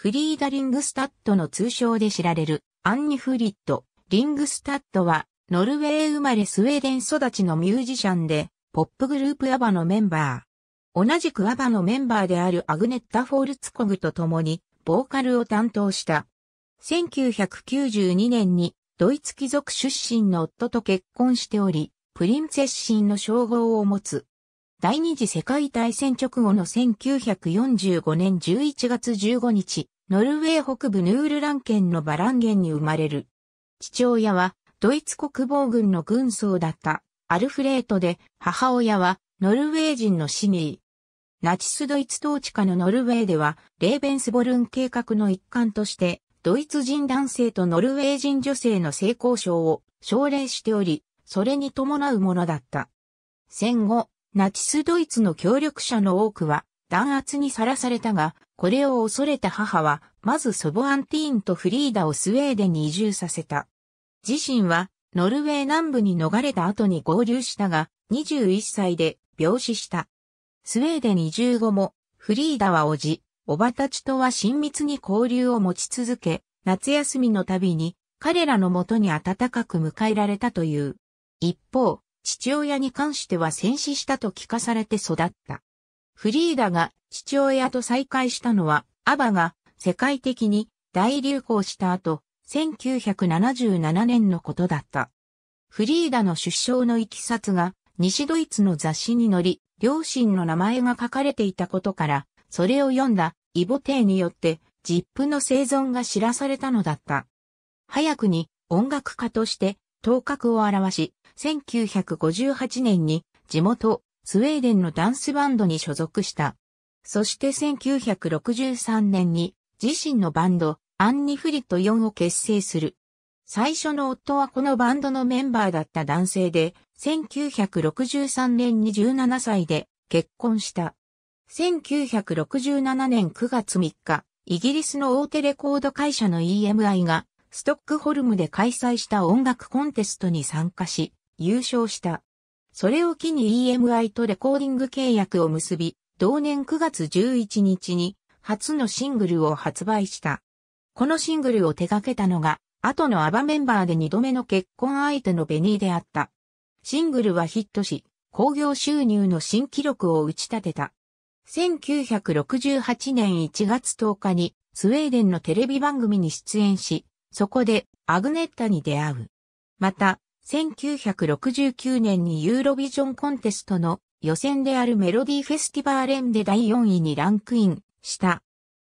フリーダ・リングスタッドの通称で知られるアンニ・フリッド・リングスタッドはノルウェー生まれスウェーデン育ちのミュージシャンでポップグループアバのメンバー。同じくアバのメンバーであるアグネッタ・フォールツコグと共にボーカルを担当した。1992年にドイツ貴族出身の夫と結婚しており、プリンセスンの称号を持つ。第二次世界大戦直後の1945年11月15日、ノルウェー北部ヌールラン県のバランゲンに生まれる。父親はドイツ国防軍の軍曹だったアルフレートで、母親はノルウェー人のシニー。ナチスドイツ統治下のノルウェーでは、レーベンスボルン計画の一環として、ドイツ人男性とノルウェー人女性の性交渉を奨励しており、それに伴うものだった。戦後、ナチスドイツの協力者の多くは弾圧にさらされたが、これを恐れた母は、まず祖母アンティーンとフリーダをスウェーデンに移住させた。自身は、ノルウェー南部に逃れた後に合流したが、21歳で病死した。スウェーデン移住後も、フリーダはおじ、おばたちとは親密に交流を持ち続け、夏休みの度に彼らのもとに暖かく迎えられたという。一方、父親に関しては戦死したと聞かされて育った。フリーダが父親と再会したのは、アバが世界的に大流行した後、1977年のことだった。フリーダの出生のいきさつが、西ドイツの雑誌に載り、両親の名前が書かれていたことから、それを読んだイボテイによって、ジップの生存が知らされたのだった。早くに音楽家として頭角を表し、1958年に地元スウェーデンのダンスバンドに所属した。そして1963年に自身のバンド、アンニ・フリット4を結成する。最初の夫はこのバンドのメンバーだった男性で、1963年に17歳で結婚した。1967年9月3日、イギリスの大手レコード会社の EMI がストックホルムで開催した音楽コンテストに参加し、優勝した。それを機に EMI とレコーディング契約を結び、同年9月11日に初のシングルを発売した。このシングルを手掛けたのが、後のアバメンバーで2度目の結婚相手のベニーであった。シングルはヒットし、興行収入の新記録を打ち立てた。1968年1月10日にスウェーデンのテレビ番組に出演し、そこでアグネッタに出会う。また、1969年にユーロビジョンコンテストの予選であるメロディフェスティバーレンで第4位にランクインした。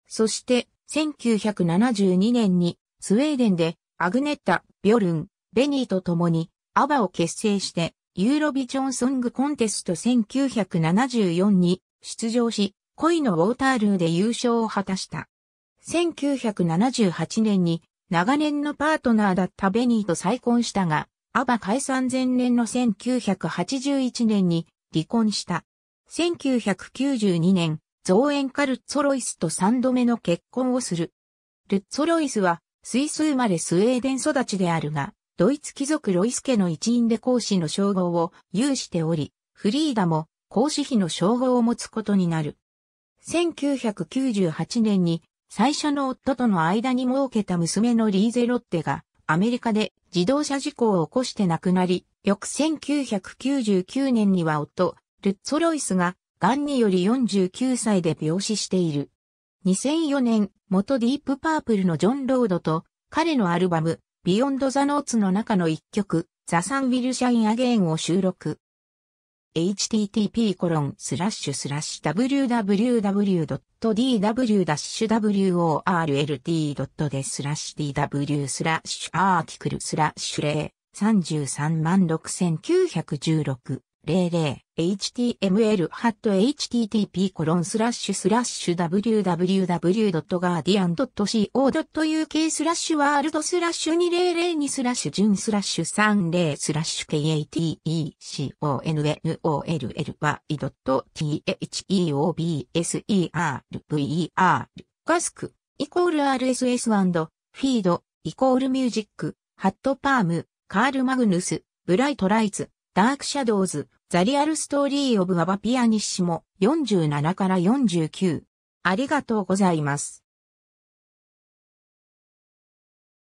そして、1972年にスウェーデンでアグネッタ、ビョルン、ベニーと共にアバを結成してユーロビジョンソングコンテスト1974に出場し、恋のウォータールーで優勝を果たした。1978年に長年のパートナーだったベニーと再婚したが、アバ解散前年の1981年に離婚した。1992年、造園家ルッツォロイスと三度目の結婚をする。ルッツォロイスは、スイス生まれスウェーデン育ちであるが、ドイツ貴族ロイス家の一員で講師の称号を有しており、フリーダも講師妃の称号を持つことになる。1998年に最初の夫との間に設けた娘のリーゼロッテが、アメリカで自動車事故を起こして亡くなり、翌1999年には夫、ルッツォロイスが、癌により49歳で病死している。2004年、元ディープパープルのジョン・ロードと、彼のアルバム、ビヨンド・ザ・ノーツの中の一曲、ザ・サン・ウィル・シャイン・アゲインを収録。http://www.dw-world.de/tw スラッシュ tw スラッシュアーティクルスラッシュ0 336916 w w h t m l h t t p コロンススララッッシシュュ w w w g u a r d i a n c o u k スラッシュワールドスラッシュ2002スラッシュ純スラッシュ30スラッシュ k a t e c o n o l l y t h e b s e r v e r ガスクイコール RSS& フィードイコールミュージックハットパームカールマグヌスブライトライツダークシャドウズ、ザリアルストーリーオブアバピアニッシモ47から49。ありがとうございます。